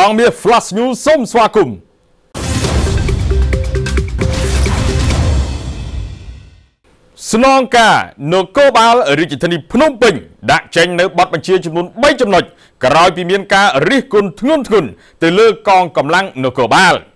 ហងមាស Flash News សូមស្វាគមន៍ស្នងការនគរបាលរាជធានីភ្នំពេញ ដាក់ចេញនៅប័ណ្ណបញ្ជាចំនួន3ចំណុចក្រោយពីមានការរិះគន់ធ្ងន់ធ្ងរទៅលើកងកម្លាំងនគរបាល។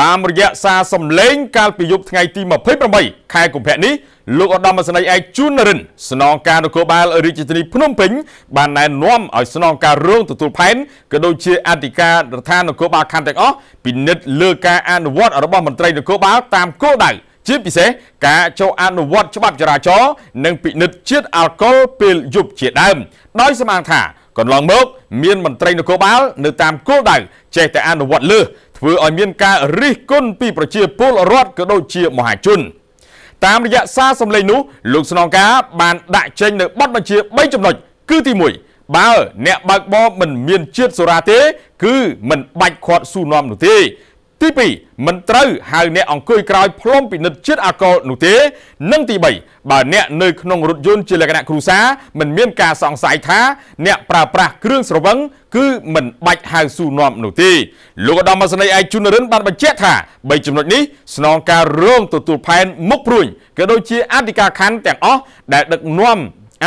តាមរយៈសារសម្លេងកាលពីយប់ថ្ងៃទី28ខែកុម្ភៈនេះលោកឧត្តមសេនីយ៍ឯកជួននរិន ស្នងការនគរបាលរាជធានីភ្នំពេញ បានណែនាំឲ្យស្នងការរងទទួលផែនក៏ដូចជាអធិការដ្ឋាននគរបាលខណ្ឌទាំងអស់ពិនិត្យលើការអនុវត្ត របស់មន្ត្រីនគរបាលតាមគោលដៅជា ពិសេសការចូលអនុវត្តច្បាប់ចរាចរណ៍និងពិនិត្យជាតិអាល់កុលពេលយប់ជាដើមដោយស្មានថាកន្លងមកមានមន្ត្រីនគរបាលនៅតាមគោលដៅចេះតែអនុវត្តលើសធ្វើឲ្យមានការរិះគន់ពីប្រជាពលរដ្ឋក៏ដូចជា មហាជន តាមរយៈសារសម្លេងនោះលោកស្នងការបានដាក់ចេញនៅបទបញ្ជា3ចំណុចគឺទី1បើ អ្នកបើកបរមិនមានជាតិសុរាទេគឺមិនបាច់ខាត់ស៊ូនាំនោះទេទី2មិនត្រូវហៅអ្នកអង្គុយក្រោយផ្លុំពិនិត្យជាតិអាល់កុលនោះទេ និងទី3បើអ្នកនៅក្នុងរថយន្តជាលក្ខណៈគ្រួសារមិនមានការសង្ស័យថា អ្នកប្រើប្រាស់គ្រឿងស្រវឹងគឺមិនបាច់ហៅស៊ូនាំនោះទេលោកឧត្តមអាសនីឯកជនរិន បានបញ្ជាក់ថា3ចំណុចនេះស្នងការរងទទួលផែនមុខព្រួយក៏ដូចជាអធិការខណ្ឌទាំងអស់ដែលដឹកនាំ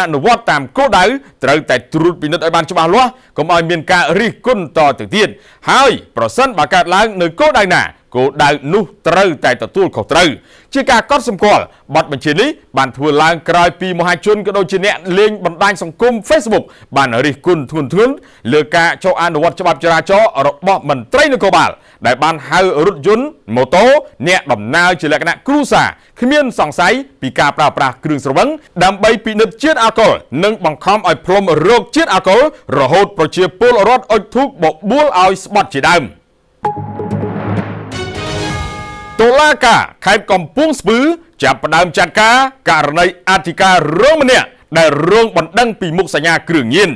អនុវត្តតាមគោលដៅត្រូវតែត្រួតពិនិត្យឲ្យបានច្បាស់លាស់កុំឲ្យមានការរិះគន់តទៅទៀតហើយប្រសិនបើកើតឡើងនៅគោលដៅណាគោលដៅនោះត្រូវតែទទួលខុសត្រូវជាការកត់សម្គាល់ប័ណ្ណបញ្ជានេះបានធ្វើឡើងក្រោយពីមហាជនក៏ដូចជាអ្នកលេងបណ្ដាញសង្គម Facebook បានរិះគន់ធ្ងន់ធ្ងរលើការចោទអនុវត្តច្បាប់ចរាចរណ៍របស់មន្ត្រីនគរបាលដែលបានហៅរថយន្តម៉ូតូអ្នកដំណើរជាលក្ខណៈគ្រួសារគ្មានសង្ស័យពីការប្រើប្រាស់គ្រឿងស្រវឹងដើម្បីពិនិត្យជាតិអាល់កុលនិងបង្ខំឲ្យផ្លុំរោគជាតិអាល់កុលរហូតប្រជាពលរដ្ឋអុជធូបបបួលឲ្យស្បត់ជាដើម thank you តុលាការខេត្តកំពង់ស្ពឺ ចាប់ផ្ដើមចាត់ការករណីអធិការរងម្នាក់ដែលរងបណ្ដឹងពីមុខសញ្ញាគ្រឿងញៀន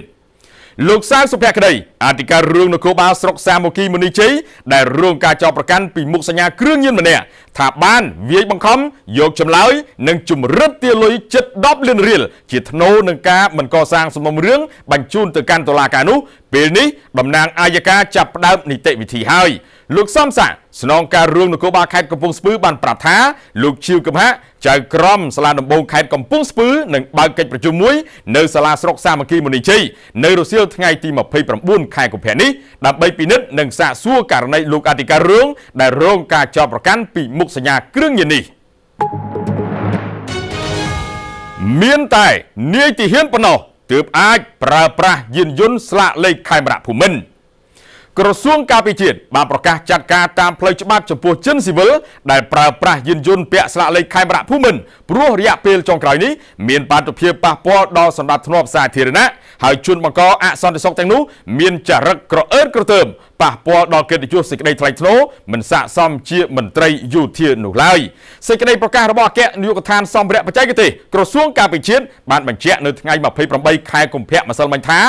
លោកសាវសុភក្តីអធិការរឿងនគរបាលស្រុកសាមគ្គីមុនីជ័យដែលរងការចោទប្រកាន់ពីមុខសញ្ញាគ្រឿងញៀនម្នាក់ថាបានវាយបង្ខំយកចម្លើយនិងជំរិតទាលុយចិត្ត10លានរៀលជាថ្នូរនឹងការមិនកសាងសំណុំរឿងបញ្ជូនទៅកាន់តុលាការនោះពេលនេះតំណាងអាយកាចាប់ផ្ដើមនីតិវិធីហើយ។លោកសំសាស្នងការរឿងនគរបាលខេត្តកំពង់ស្ពឺបានប្រាប់ថាលោកជីវកំហៈចៅក្រមសាលាដំបងខេត្តកំពង់ស្ពឺនឹងបើកកិច្ចប្រជុំមួយ នៅសាលាស្រុកសាមគ្គីមុនីជ័យនៅរសៀលថ្ងៃទី29ខែកុម្ភៈនេះដើម្បីពិនិត្យនិងសាកសួរករណីលោកអធិការរឿងដែលរងការចោទប្រកាន់ពីមុខសញ្ញាគ្រឿងញៀននេះមានតែ នាយទាហានប៉ុណ្ណោះទើបអាច ប្រើប្រាស់យានយន្តស្លាកលេខខេមរៈភូមិន្ទក្រសួងការពារជាតិបានប្រកាសចាត់ការតាមផ្លូវច្បាប់ចំពោះជនស៊ីវិលដែលប្រើប្រាស់យានយន្តពាក់ស្លាកលេខខេមរៈភូមិន្ទព្រោះរយៈពេលចុងក្រោយនេះមានបាតុភិបប៉ះពាល់ដល់សន្តិភាពសាធារណៈហើយជនបង្កអសន្តិសុខទាំងនោះមានចរិតក្រអឺតក្រទើបប៉ះពាល់ដល់កិត្តិយសសេចក្តីថ្លៃថ្នូរមិនស័ក្តិសមជាមន្ត្រីយោធានោះឡើយសេចក្តីប្រកាសរបស់អគ្គនាយកដ្ឋានសម្ភារៈបច្ចេកទេសក្រសួងការពិជាតិបានបញ្ជាក់នៅថ្ងៃ28ខែកុម្ភៈម្សិលមិញថា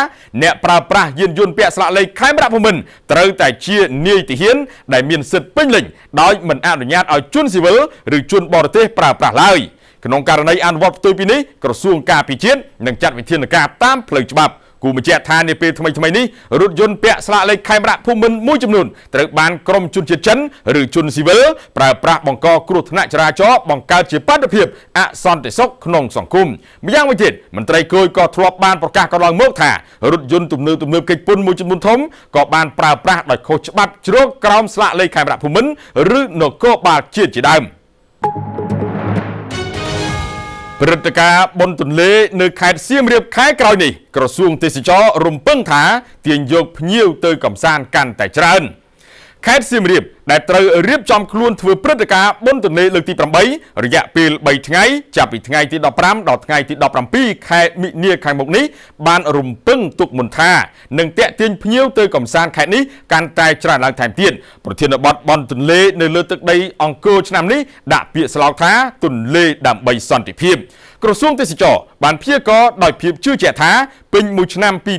អ្នកប្រើប្រាស់យានយន្តពាក់ស្លាកលេខខេមរភូមិន្ទត្រូវតែជានាយទាហានដែលមានសិទ្ធិពេញលេញដោយមិនអនុញ្ញាតឲ្យជនស៊ីវិលឬជនបរទេសប្រើប្រាស់ឡើយក្នុងករណីអនុវត្តផ្ទុយពីនេះក្រសួងការពិជាតិនឹងចាត់វិធានការតាមផ្លូវច្បាប់គូបញ្ជាក់ថានាពេលថ្មីថ្មីនេះរថយន្តពាក់ស្លាកលេខខេមរៈភូមិន្ទមួយចំនួនត្រូវបានក្រុមជនជាតិចិនឬជនស៊ីវិលប្រើប្រាស់បង្កគ្រោះថ្នាក់ចរាចរណ៍បង្កើតជាបាតុភាពអសន្តិសុខក្នុងសង្គមម្យ៉ាងវិញទៀតមន្ត្រីគយក៏ធ្លាប់បានប្រកាសកន្លងមកថារថយន្តទំនើបទំនើបកិច្ចពន្ធមួយចំនួនធំក៏បានប្រើប្រាស់ដោយខុសច្បាប់ជ្រោកក្រោមស្លាកលេខខេមរៈភូមិន្ទឬនគរបាលជាតិជាដើម thank you ព្រឹត្តិការណ៍បុណ្យទន្លេនៅខេត្តសៀមរាបខែក្រោយនេះក្រសួងទេសចររំពឹងថា ទាញយក ភ្ញៀវទៅកំសាន្តកាន់តែច្រើនខេត្តសៀមរាបដែលត្រូវរៀបចំខ្លួនធ្វើព្រឹត្តិការណ៍បុណ្យទន្លេលើកទី8រយៈពេល3ថ្ងៃចាប់ពីថ្ងៃទី15ដល់ថ្ងៃទី17ខែមិនិលខាងមុខនេះបានរំពឹងទុកមុនថានឹងតេទៀងភ្ញៀវទៅកំសាន្តខេត្តនេះកាន់តែច្រើនឡើងថែមទៀតប្រធានបទបុណ្យទន្លេនៅលើទឹកដី អង្គរឆ្នាំនេះដាក់ពាក្យស្លោកថាទន្លេដើម្បីសន្តិភាពក្រសួងទេសចរ បានព្យាករដោយភាពជឿជាក់ថាពេញមួយឆ្នាំ2024នេះ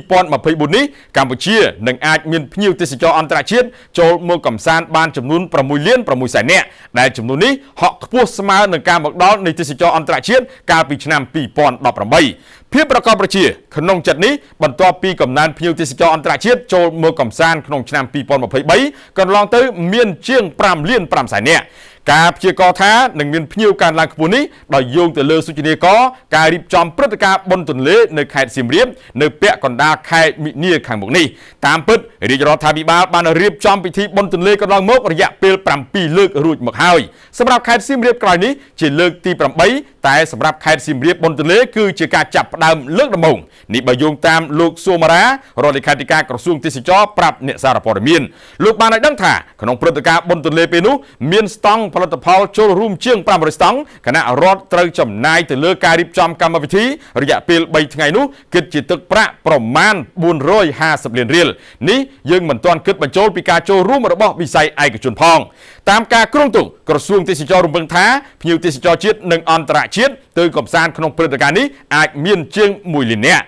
កម្ពុជានឹងអាចមានភ្ញៀវទេសចរអន្តរជាតិចូលមកកំសាន្តបានចំនួន6លាន6សែននាក់ដែលចំនួននេះហក់ខ្ពស់ស្មើនឹងការមកដល់នៃទេសចរអន្តរជាតិកាលពីឆ្នាំ2018ភាពប្រកបប្រជា ក្នុងចិត្តនេះបន្ទាប់ពីកំណើនភ្ញៀវទេសចរអន្តរជាតិចូលមកកំសាន្តក្នុងឆ្នាំ2023កន្លងទៅមានជាង5លាន5សែននាក់ការព្យាករថានឹងមានភ្ញៀវកើនឡើងខ្ពស់នេះដោយយោងទៅលើសុជនីកការរៀបចំព្រឹត្តិការណ៍បុណ្យទន្លេនៅខេត្តសៀមរាបនៅពាក់កណ្ដាលខេត្តមិនិលខាងមុខនេះតាមពិតរាជរដ្ឋាភិបាលបានរៀបចំពិធីបុណ្យទន្លេកន្លងមករយៈពេល7លើករួចមកហើយសម្រាប់ខេត្តសៀមរាបក្រោយនេះជាលើកទី8តែសម្រាប់ខេត្តសៀមរាបបុណ្យទន្លេគឺជាការចាប់ផ្ដើមលើកដំបូងនេះបើយោងតាមលោកសូមារារដ្ឋលេខាធិការក្រសួងទេសចរប្រាប់អ្នកសារព័ត៌មានលោកបានឲ្យដឹងថាក្នុងព្រឹត្តិការណ៍បុណ្យទន្លេពេលនោះមានស្តង់ផលិតផលចូលរួមជាង500ស្តង់គណៈរដ្ឋត្រូវចំណាយទៅលើការរៀបចំកម្មវិធីរយៈពេល3ថ្ងៃនោះគិតជាទឹកប្រាក់ប្រមាណ450លានរៀលនេះយើងមិនទាន់គិតបញ្ចូលពីការចូលរួមរបស់វិស័យឯកជនផងតាមការគ្រោងទុកក្រសួងទេសចររំពឹងថាភ្ញៀវទេសចរជាតិនិងអន្តរជាតិទៅកំសាន្តក្នុងព្រឹត្តិការណ៍នេះអាចមានជាង1លាននាក់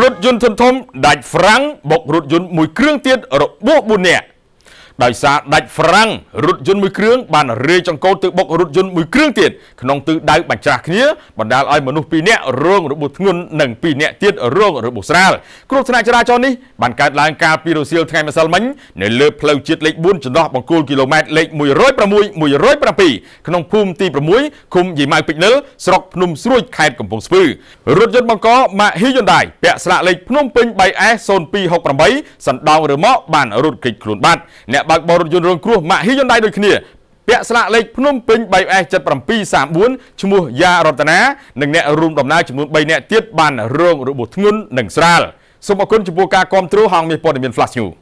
រថយន្តធំៗដាច់ហ្វ្រាំងបុករថយន្តមួយគ្រឿងទៀតរបួស4នាក់ដោយសារដាច់ហ្វ្រាំងរថយន្តមួយគ្រឿងបានរាយចង្កូតទៅបុករថយន្តមួយគ្រឿងទៀតក្នុងទិសដៅបញ្ច្រាស់គ្នាបណ្ដាលឲ្យមនុស្ស2នាក់រងរបួសធ្ងន់និង2នាក់ទៀតរងរបួសស្រាលគ្រោះថ្នាក់ចរាចរណ៍នេះបានកើតឡើងកាលពីរសៀលថ្ងៃម្សិលមិញនៅលើផ្លូវជាតិលេខ4ចន្លោះបង្គោលគីឡូម៉ែត្រលេខ106 107ក្នុងភូមិទី6ឃុំយាយម៉ៅពេជ្រនិលស្រុកភ្នំស្រួយខេត្តកំពង់ស្ពឺរថយន្តបង្កម៉ាកហ៊ីយ៉ុនដាយពាក់ស្លាកលេខភ្នំពេញ 3S 0268សណ្ដោងរឺម៉កបានរត់គេចខ្លួនបាត់អ្នកបើកបររថយន្តរងគ្រោះម៉ាកហ៊ីយ៉ុនដៃដូចគ្នាពាក់ស្លាកលេខភ្នំពេញ 3S7734 ឈ្មោះយ៉ារតនានិងអ្នករួមដំណើរចំនួន3នាក់ទៀតបានរងរបួសធ្ងន់និងស្រាលសូមអរគុណចំពោះការគាំទ្រហងមាសព័ត៌មាន Flash News